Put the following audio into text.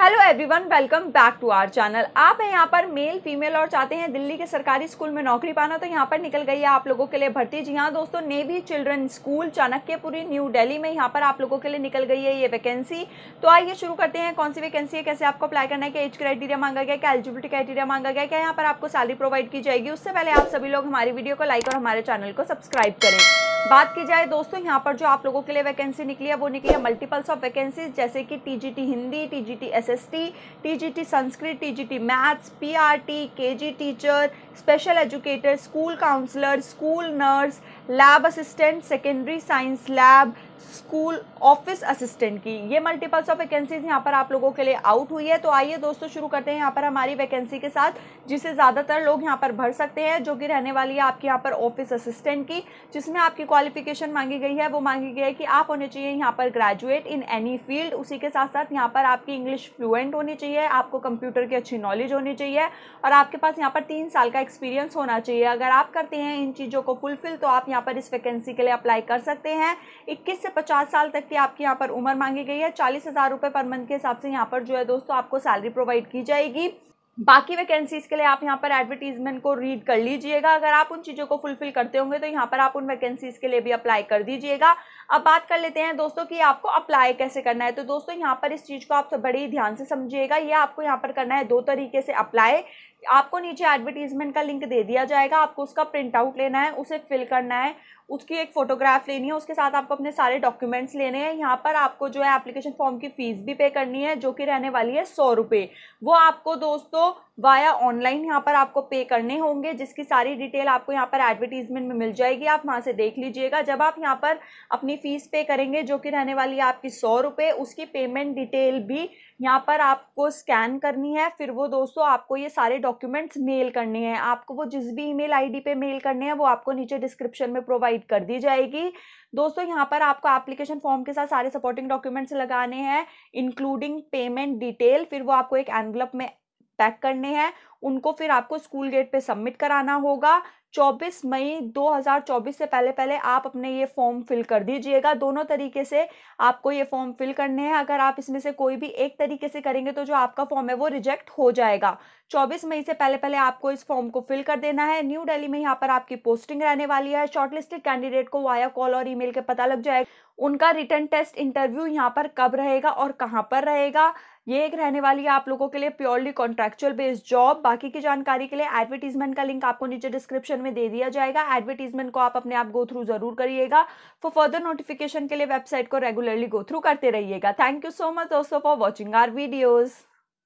hello everyone welcome back to our channel आप हैं यहाँ पर मेल फीमेल और चाहते हैं दिल्ली के सरकारी स्कूल में नौकरी पाना तो यहाँ पर निकल गई है आप लोगों के लिए भर्ती जी हाँ दोस्तों navy children school Chanakyapuri new Delhi में यहाँ पर आप लोगों के लिए निकल गई है ये वैकेंसी तो आइए शुरू करते हैं कौन सी वैकेंसी है कैसे आपको अप्लाई करना है क्या एज क्राइटेरिया मांगा गया क्या एलिजिबिलिटी क्राइटेरिया मांगा गया क्या यहाँ पर आपको सैलरी प्रोवाइड की जाएगी उससे पहले आप सभी लोग हमारी वीडियो को लाइक और हमारे चैनल को सब्सक्राइब करें बात की जाए दोस्तों यहाँ पर जो आप लोगों के लिए वैकेंसी निकली है वो निकली है मल्टीपल्स ऑफ वैकेंसीज जैसे कि TGT Hindi TGT SST TGT Sanskrit TGT maths PRT KG teacher special educator school counsellor school nurse lab assistant secondary science lab school office assistant की ये मल्टीपल्स ऑफ वैकेंसीज यहाँ पर आप लोगों के लिए आउट हुई है तो आइए दोस्तों शुरू करते हैं यहाँ पर हमारी वैकेंसी के साथ जिसे ज़्यादातर लोग यहाँ पर भर सकते हैं जो कि रहने वाली है आपके यहाँ पर ऑफिस असिस्टेंट की जिसमें आपकी क्वालिफिकेशन मांगी गई है वो मांगी गई है कि आप होने चाहिए यहाँ पर ग्रेजुएट इन एनी फील्ड उसी के साथ साथ यहाँ पर आपकी इंग्लिश फ्लुएंट होनी चाहिए आपको कंप्यूटर की अच्छी नॉलेज होनी चाहिए और आपके पास यहाँ पर तीन साल का एक्सपीरियंस होना चाहिए अगर आप करते हैं इन चीज़ों को फुलफिल तो आप यहाँ पर इस वैकेंसी के लिए अप्लाई कर सकते हैं इक्कीस से पचास साल तक की आपकी यहाँ पर उम्र मांगी गई है चालीस हज़ार रुपए पर मंथ के हिसाब से यहाँ पर जो है दोस्तों आपको सैलरी प्रोवाइड की जाएगी बाकी वैकेंसीज के लिए आप यहाँ पर एडवर्टीजमेंट को रीड कर लीजिएगा अगर आप उन चीज़ों को फुलफिल करते होंगे तो यहाँ पर आप उन वैकेंसीज के लिए भी अप्लाई कर दीजिएगा अब बात कर लेते हैं दोस्तों कि आपको अप्लाई कैसे करना है तो दोस्तों यहाँ पर इस चीज़ को आप बड़े ही ध्यान से समझिएगा ये आपको यहाँ पर करना है दो तरीके से अप्लाई आपको नीचे एडवर्टीजमेंट का लिंक दे दिया जाएगा आपको उसका प्रिंट आउट लेना है उसे फिल करना है उसकी एक फोटोग्राफ लेनी है उसके साथ आपको अपने सारे डॉक्यूमेंट्स लेने हैं यहाँ पर आपको जो है एप्लीकेशन फॉर्म की फ़ीस भी पे करनी है जो कि रहने वाली है सौ रुपये वो आपको दोस्तों वाया ऑनलाइन यहाँ पर आपको पे करने होंगे जिसकी सारी डिटेल आपको यहाँ पर एडवर्टीजमेंट में मिल जाएगी आप वहाँ से देख लीजिएगा जब आप यहाँ पर अपनी फ़ीस पे करेंगे जो कि रहने वाली है आपकी सौ रुपये उसकी पेमेंट डिटेल भी यहाँ पर आपको स्कैन करनी है फिर वो दोस्तों आपको ये सारे डॉक्यूमेंट डॉक्यूमेंट्स मेल करने हैं आपको वो जिस भी ईमेल आईडी पे मेल करने हैं वो आपको नीचे डिस्क्रिप्शन में प्रोवाइड कर दी जाएगी दोस्तों यहाँ पर आपको एप्लीकेशन फॉर्म के साथ सारे सपोर्टिंग डॉक्यूमेंट्स लगाने हैं इंक्लूडिंग पेमेंट डिटेल फिर वो आपको एक एनवलप में पैक करने हैं उनको फिर आपको स्कूल गेट पे सबमिट कराना होगा 24 मई 2024 से पहले पहले आप अपने ये फॉर्म फिल कर दीजिएगा दोनों तरीके से आपको ये फॉर्म फिल करने हैं अगर आप इसमें से कोई भी एक तरीके से करेंगे तो जो आपका फॉर्म है वो रिजेक्ट हो जाएगा 24 मई से पहले पहले आपको इस फॉर्म को फिल कर देना है न्यू दिल्ली में यहाँ पर आपकी पोस्टिंग रहने वाली है शॉर्टलिस्टेड कैंडिडेट को वाया कॉल और ईमेल के पता लग जाएगा उनका रिटर्न टेस्ट इंटरव्यू यहाँ पर कब रहेगा और कहाँ पर रहेगा ये एक रहने वाली है आप लोगों के लिए प्योरली कॉन्ट्रेक्चुअल बेस्ड जॉब बाकी की जानकारी के लिए एडवर्टीजमेंट का लिंक आपको नीचे डिस्क्रिप्शन में दे दिया जाएगा एडवर्टीजमेंट को आप अपने आप गो थ्रू जरूर करिएगा फॉर फर्दर नोटिफिकेशन के लिए वेबसाइट को रेगुलरली गो थ्रू करते रहिएगा थैंक यू सो मच दोस्तों फॉर वॉचिंग आर वीडियोज़